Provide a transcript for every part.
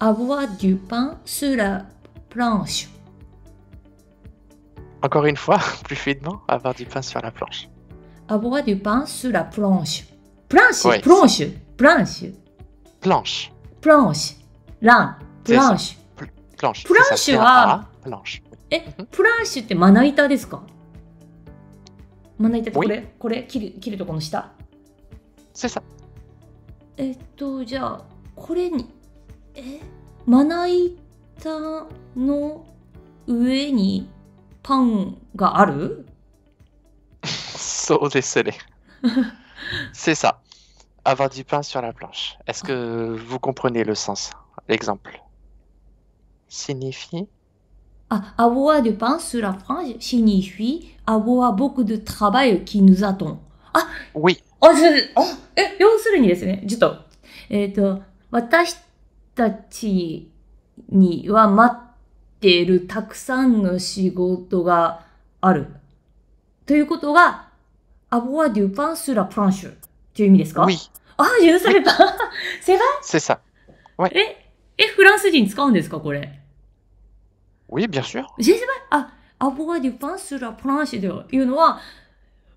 avoir du pain sur la planche. Encore une fois, plus finement, avoir du pain sur la planche. Avoir du pain sur la planche. Planche, planche. planche, planche. Planche. Planche. Là, planche. Planche. Ah. Planche, ah. Planche. Plan C'est ça. Avoir du pain sur la planche. Est-ce que vous comprenez le sens L'exemple signifie ah, Avoir du pain sur la planche signifie avoir beaucoup de travail qui nous attend. Ah Oui. あ、じゃあ、あえ、要するにですね、ちょっと、えっ、ー、と、私 ah, ah, eh, たちには待っているたくさんの仕事がある。ということが、アボアデュパンスラプランシュという意味ですか、ああ、許された。セバセサ。え、え、フランス人使うんですかこれ。Oui, bien sûr. セバあ、アボアデュパンスラプランシュというのは、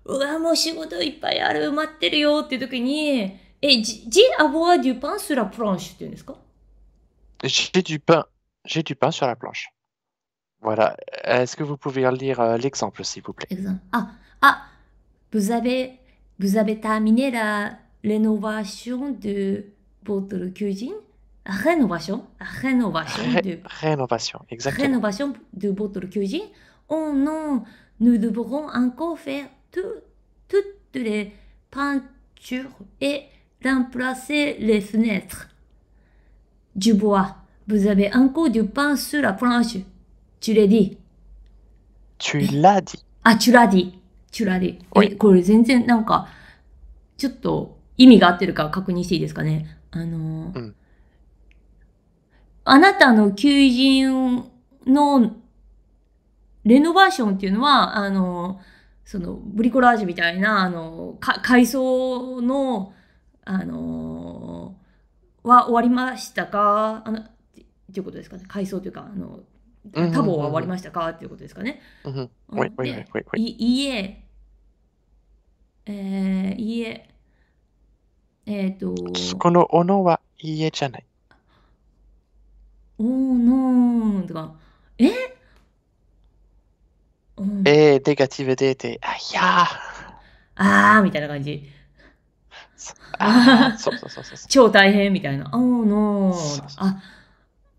うわ、もう仕事いっぱいある、待ってるよっていう時に、え、ジ、ジアボアデュパンスラプランシュって言うんですか J'ai du pain. J'ai du pain sur la planche. Voilà. Est-ce que vous pouvez lire euh, l'exemple, s'il vous plaît Exemple. Ah, ah, vous avez, vous avez terminé la rénovation de votre cuisine Rénovation, rénovation de... Rénovation, exactement. Rénovation de votre cuisine. Oh non, nous devrons encore faire toutes les peintures et remplacer les fenêtres. Dubois, vous avez encore du pain sur la planche. Tu l'as dit. Tu l'as dit。あ、チュラディ。チュラディ。え、これ全然なんか、ちょっと意味が合ってるか確認していいですかね。あのうん、あなたの求人のレノバーションっていうのは、あのその、ブリコラージュみたいな、あのか、階層の、あの、は終わりましたかあのっていうことですかね回想というかあの多忙は終わりましたかっていうことですかね。いいえ、えー、いいえ、えっ、ー、と。そこのおのはいいえじゃない。おのとか、え、うん、えー、ネガティブ出て、あ、いやー。あーみたいな感じ。ああ、そうそうそうそう。超大変みたいな。あ h no. そうそうあ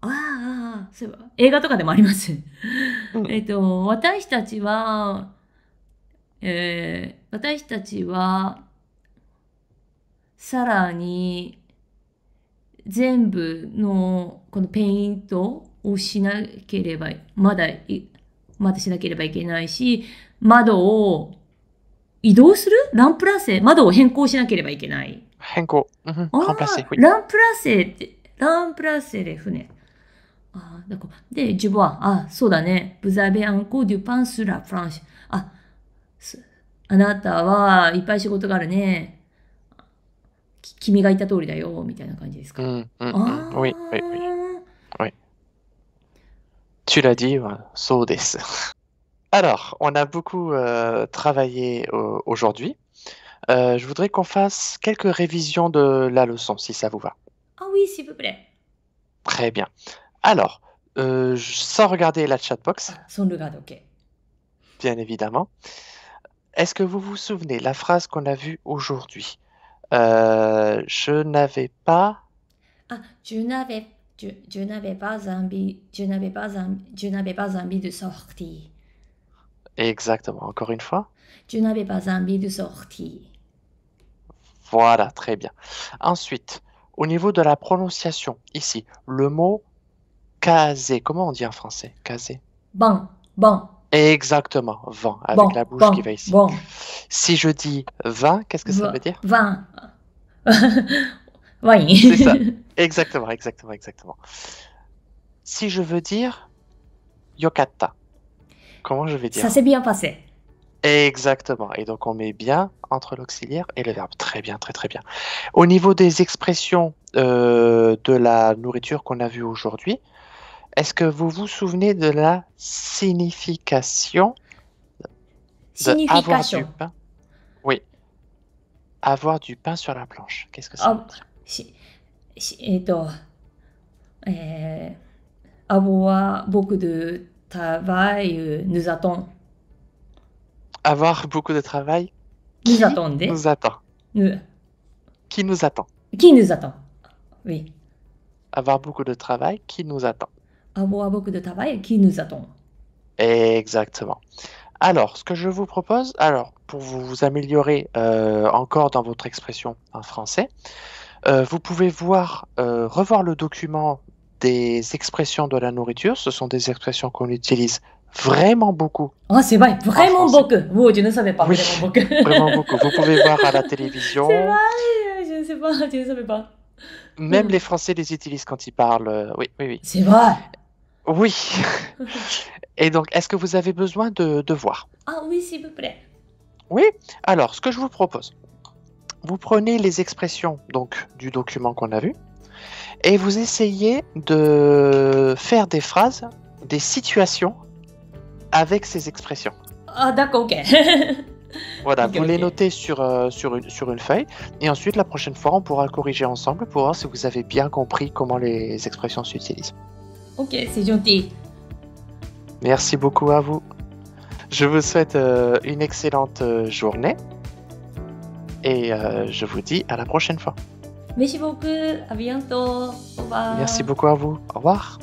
ああ、そういえば、映画とかでもあります。えっと、私たちは、えー、私たちは、さらに、全部の、このペイントをしなければ、まだ、まだしなければいけないし、窓を移動するランプラセ窓を変更しなければいけない。変更。ランプラセ。ランプラセって、ランプラセで船。あだで、ジュボア、あ、そうだね。ブザベアンコ・デュパン・スラ・フランシュ。あ、あなたはいっぱい仕事があるね。君が言った通りだよ、みたいな感じですか。うん、うん、うん。おい、おい、おい。おい。チュラジィはそうです。Alors, on a beaucoup euh, travaillé euh, aujourd'hui. Euh, je voudrais qu'on fasse quelques révisions de la leçon, si ça vous va. Ah oui, s'il vous plaît. Très bien. Alors, sans regarder la chatbox. Ah, sans regarder, ok. Bien évidemment. Est-ce que vous vous souvenez la phrase qu'on a vue aujourd'hui Je n'avais pas. Ah, je n'avais, je, n'avais pas je n'avais pas, je n'avais pas envie de sortir. Exactement, encore une fois. Tu n'avais pas envie de sortir. Voilà, très bien. Ensuite, au niveau de la prononciation, ici, le mot casé, comment on dit en français Casé. Bon, bon. Exactement, vent, avec la bouche qui va ici. Bon. Si je dis vin, qu'est-ce que ça veut dire Vin. oui. C'est ça. Exactement, exactement, exactement. Si je veux dire yokata, comment je vais dire Ça s'est bien passé. Exactement. Et donc on met bien entre l'auxiliaire et le verbe. Très bien, très très bien. Au niveau des expressions euh, de la nourriture qu'on a vue aujourd'hui, est-ce que vous vous souvenez de la signification de du pain Oui. Avoir du pain sur la planche. Qu'est-ce que ça hum, euh, Avoir beaucoup de travail euh, nous attend. Avoir beaucoup de travail nous qui attendez. nous attend. Qui nous attend Qui nous attend Oui. Avoir beaucoup de travail qui nous attend. Avoir beaucoup de travail qui nous attend. Exactement. Alors, ce que je vous propose, alors, pour vous améliorer euh, encore dans votre expression en français, euh, vous pouvez voir, revoir le document des expressions de la nourriture, ce sont des expressions qu'on utilise vraiment beaucoup. Ah, c'est vrai, vraiment beaucoup. Vous, tu ne savais pas. vraiment, beaucoup. beaucoup. Vous pouvez voir à la télévision. C'est vrai, je ne sais pas, je ne savais pas. Même les Français les utilisent quand ils parlent. Euh, oui, oui, oui. C'est vrai. Oui. Et donc, est-ce que vous avez besoin de, de voir Ah oui, s'il vous plaît. Oui. Alors, ce que je vous propose, vous prenez les expressions donc du document qu'on a vu et vous essayez de faire des phrases, des situations avec ces expressions. Ah d'accord, ok. voilà, vous les notez sur, euh, sur, une, sur une feuille, et ensuite la prochaine fois on pourra corriger ensemble pour voir si vous avez bien compris comment les expressions s'utilisent. Ok, c'est gentil. Merci beaucoup à vous. Je vous souhaite euh, une excellente euh, journée et je vous dis à la prochaine fois. Merci beaucoup, à bientôt, au revoir. Merci beaucoup à vous, au revoir.